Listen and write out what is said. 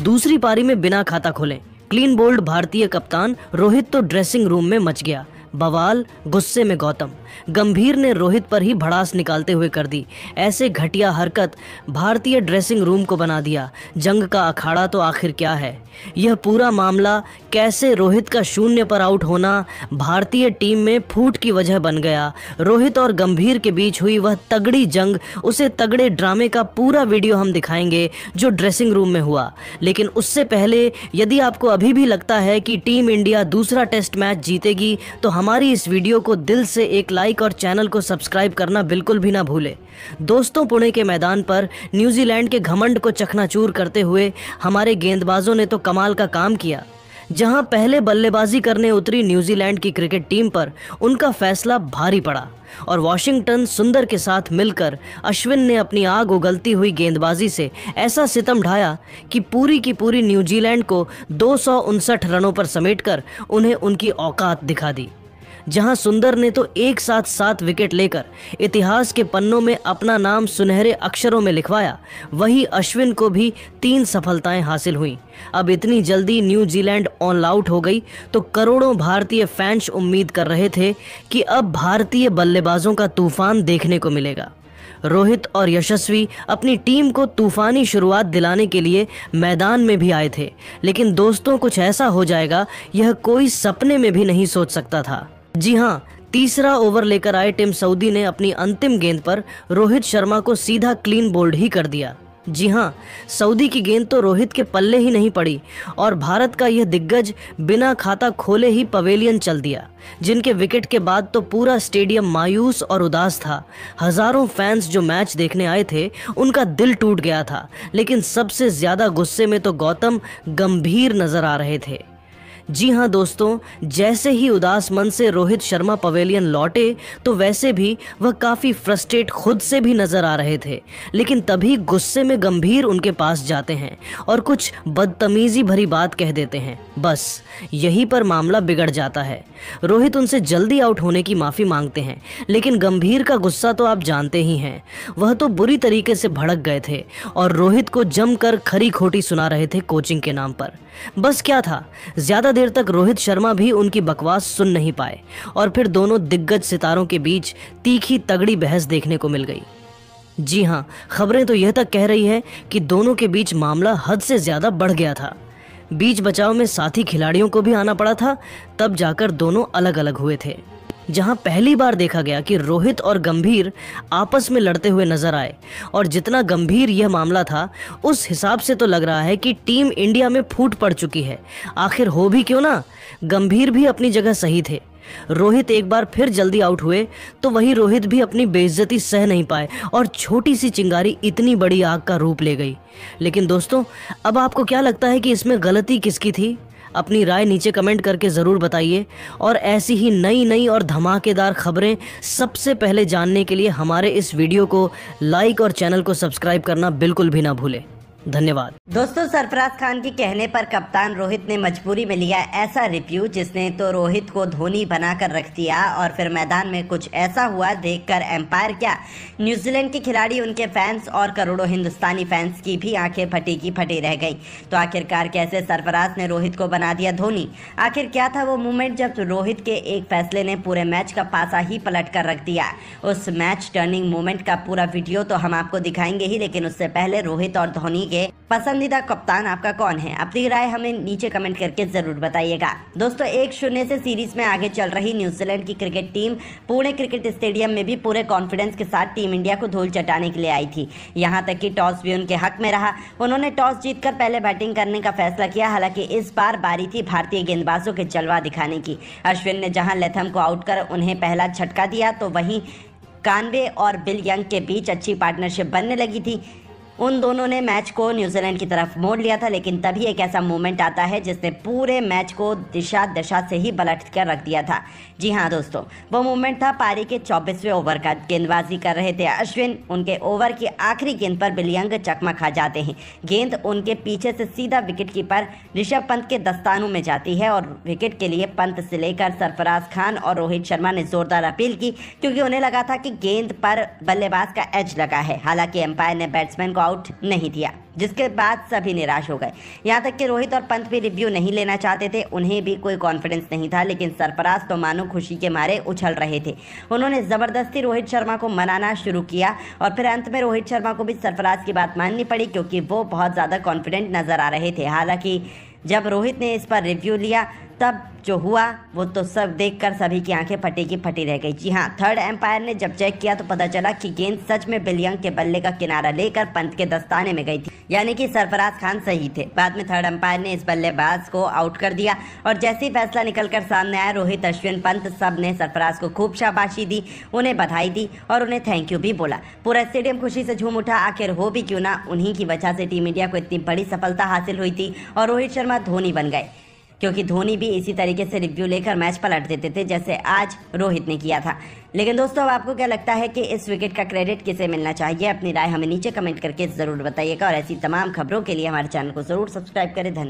दूसरी पारी में बिना खाता खोले क्लीन बोल्ड भारतीय कप्तान रोहित तो ड्रेसिंग रूम में मच गया बवाल गुस्से में गौतम गंभीर ने रोहित पर ही भड़ास निकालते हुए कर दी ऐसे घटिया हरकत भारतीय ड्रेसिंग रूम को बना दिया जंग का अखाड़ा तो आखिर क्या है यह पूरा मामला कैसे रोहित का शून्य पर आउट होना भारतीय टीम में फूट की वजह बन गया रोहित और गंभीर के बीच हुई वह तगड़ी जंग उसे तगड़े ड्रामे का पूरा वीडियो हम दिखाएंगे जो ड्रेसिंग रूम में हुआ लेकिन उससे पहले यदि आपको अभी भी लगता है कि टीम इंडिया दूसरा टेस्ट मैच जीतेगी तो हम हमारी इस वीडियो को दिल से एक लाइक और चैनल को सब्सक्राइब करना बिल्कुल भी ना भूले दोस्तों पुणे के मैदान पर न्यूजीलैंड के घमंड को चखनाचूर करते हुए हमारे गेंदबाजों ने तो कमाल का काम किया जहां पहले बल्लेबाजी करने उतरी न्यूजीलैंड की क्रिकेट टीम पर उनका फैसला भारी पड़ा और वॉशिंगटन सुंदर के साथ मिलकर अश्विन ने अपनी आग उगलती हुई गेंदबाजी से ऐसा सितम ढाया कि पूरी की पूरी न्यूजीलैंड को दो रनों पर समेटकर उन्हें उनकी औकात दिखा दी जहां सुंदर ने तो एक साथ सात विकेट लेकर इतिहास के पन्नों में अपना नाम सुनहरे अक्षरों में लिखवाया वहीं अश्विन को भी तीन सफलताएं हासिल हुईं अब इतनी जल्दी न्यूजीलैंड ऑल आउट हो गई तो करोड़ों भारतीय फैंस उम्मीद कर रहे थे कि अब भारतीय बल्लेबाजों का तूफान देखने को मिलेगा रोहित और यशस्वी अपनी टीम को तूफानी शुरुआत दिलाने के लिए मैदान में भी आए थे लेकिन दोस्तों कुछ ऐसा हो जाएगा यह कोई सपने में भी नहीं सोच सकता था जी हाँ तीसरा ओवर लेकर आए टीम सऊदी ने अपनी अंतिम गेंद पर रोहित शर्मा को सीधा क्लीन बोल्ड ही कर दिया जी हाँ सऊदी की गेंद तो रोहित के पल्ले ही नहीं पड़ी और भारत का यह दिग्गज बिना खाता खोले ही पवेलियन चल दिया जिनके विकेट के बाद तो पूरा स्टेडियम मायूस और उदास था हजारों फैंस जो मैच देखने आए थे उनका दिल टूट गया था लेकिन सबसे ज्यादा गुस्से में तो गौतम गंभीर नजर आ रहे थे जी हाँ दोस्तों जैसे ही उदास मन से रोहित शर्मा पवेलियन लौटे तो वैसे भी वह काफ़ी फ्रस्ट्रेट खुद से भी नज़र आ रहे थे लेकिन तभी गुस्से में गंभीर उनके पास जाते हैं और कुछ बदतमीज़ी भरी बात कह देते हैं बस यही पर मामला बिगड़ जाता है रोहित उनसे जल्दी आउट होने की माफ़ी मांगते हैं लेकिन गंभीर का गुस्सा तो आप जानते ही हैं वह तो बुरी तरीके से भड़क गए थे और रोहित को जमकर खरी खोटी सुना रहे थे कोचिंग के नाम पर बस क्या था ज़्यादा देर तक रोहित शर्मा भी उनकी बकवास सुन नहीं पाए और फिर दोनों दिग्गज सितारों के बीच तीखी तगड़ी बहस देखने को मिल गई जी हाँ खबरें तो यह तक कह रही है कि दोनों के बीच मामला हद से ज़्यादा बढ़ गया था बीच बचाव में साथी खिलाड़ियों को भी आना पड़ा था तब जाकर दोनों अलग अलग हुए थे जहां पहली बार देखा गया कि रोहित और गंभीर आपस में लड़ते हुए नजर आए और जितना गंभीर यह मामला था उस हिसाब से तो लग रहा है कि टीम इंडिया में फूट पड़ चुकी है आखिर हो भी क्यों ना गंभीर भी अपनी जगह सही थे रोहित एक बार फिर जल्दी आउट हुए तो वही रोहित भी अपनी बेइज्जती सह नहीं पाए और छोटी सी चिंगारी इतनी बड़ी आग का रूप ले गई लेकिन दोस्तों अब आपको क्या लगता है कि इसमें गलती किसकी थी अपनी राय नीचे कमेंट करके ज़रूर बताइए और ऐसी ही नई नई और धमाकेदार खबरें सबसे पहले जानने के लिए हमारे इस वीडियो को लाइक और चैनल को सब्सक्राइब करना बिल्कुल भी ना भूलें धन्यवाद दोस्तों सरफराज खान के कहने पर कप्तान रोहित ने मजबूरी में लिया ऐसा रिव्यू जिसने तो रोहित को धोनी बनाकर रख दिया और फिर मैदान में कुछ ऐसा हुआ देखकर एम्पायर क्या न्यूजीलैंड के खिलाड़ी उनके फैंस और करोड़ों हिंदुस्तानी फैंस की भी आंखें फटी की फटी रह गई तो आखिरकार कैसे सरफराज ने रोहित को बना दिया धोनी आखिर क्या था वो मोमेंट जब रोहित के एक फैसले ने पूरे मैच का पासा ही पलट कर रख दिया उस मैच टर्निंग मोमेंट का पूरा वीडियो तो हम आपको दिखाएंगे ही लेकिन उससे पहले रोहित और धोनी के पसंदीदा कप्तान आपका कौन है अपनी राय हमें नीचे कमेंट करके जरूर बताइएगा दोस्तों एक शून्य से सीरीज में आगे चल रही न्यूजीलैंड की cricket team Pune cricket stadium में भी पूरे कॉन्फिडेंस के साथ टीम इंडिया को धूल चटाने के लिए आई थी यहाँ तक कि टॉस भी उनके हक में रहा उन्होंने टॉस जीतकर पहले बैटिंग करने का फैसला किया हालांकि इस बार बारी थी भारतीय गेंदबाजों के जलवा दिखाने की अश्विन ने जहां लेथम को आउट कर उन्हें पहला झटका दिया तो वहीं कानवे और बिल यंग के बीच अच्छी पार्टनरशिप बनने लगी थी उन दोनों ने मैच को न्यूजीलैंड की तरफ मोड़ लिया था लेकिन तभी एक ऐसा मोमेंट आता है जिसने पूरे मैच को दिशा दशा से ही पलट कर रख दिया था जी हाँ दोस्तों वो मोमेंट था पारी के चौबीसवें ओवर का गेंदबाजी कर रहे थे अश्विन उनके ओवर की आखिरी गेंद पर बिलियंग चकमा खा जाते हैं गेंद उनके पीछे से सीधा विकेट कीपर ऋषभ पंत के दस्तानों में जाती है और विकेट के लिए पंत से लेकर सरफराज खान और रोहित शर्मा ने जोरदार अपील की क्योंकि उन्हें लगा था कि गेंद पर बल्लेबाज का एज लगा है हालांकि एम्पायर ने बैट्समैन को आउट नहीं दिया जिसके बाद सभी निराश हो गए यहाँ तक कि रोहित और पंत भी रिव्यू नहीं लेना चाहते थे उन्हें भी कोई कॉन्फिडेंस नहीं था लेकिन सरपराज तो मानो खुशी के मारे उछल रहे थे उन्होंने ज़बरदस्ती रोहित शर्मा को मनाना शुरू किया और फिर अंत में रोहित शर्मा को भी सरफराज की बात माननी पड़ी क्योंकि वो बहुत ज़्यादा कॉन्फिडेंट नज़र आ रहे थे हालांकि जब रोहित ने इस पर रिव्यू लिया तब जो हुआ वो तो सब देखकर सभी की आंखें फटी की फटी रह गई जी हाँ थर्ड एम्पायर ने जब चेक किया तो पता चला कि गेंद सच में बिलियंग के बल्ले का किनारा लेकर पंत के दस्ताने में गई थी यानी कि सरफराज खान सही थे बाद में थर्ड एम्पायर ने इस बल्लेबाज को आउट कर दिया और जैसे ही फैसला निकलकर सामने आया रोहित अश्विन पंत सब ने सरफराज को खूब शाबाशी दी उन्हें बधाई दी और उन्हें थैंक यू भी बोला पूरा स्टेडियम खुशी से झूम उठा आखिर हो भी क्यों ना उन्हीं की वजह से टीम इंडिया को इतनी बड़ी सफलता हासिल हुई थी और रोहित शर्मा धोनी बन गए क्योंकि धोनी भी इसी तरीके से रिव्यू लेकर मैच पलट देते थे जैसे आज रोहित ने किया था लेकिन दोस्तों अब आपको क्या लगता है कि इस विकेट का क्रेडिट किसे मिलना चाहिए अपनी राय हमें नीचे कमेंट करके ज़रूर बताइएगा और ऐसी तमाम खबरों के लिए हमारे चैनल को ज़रूर सब्सक्राइब करें धन्यवाद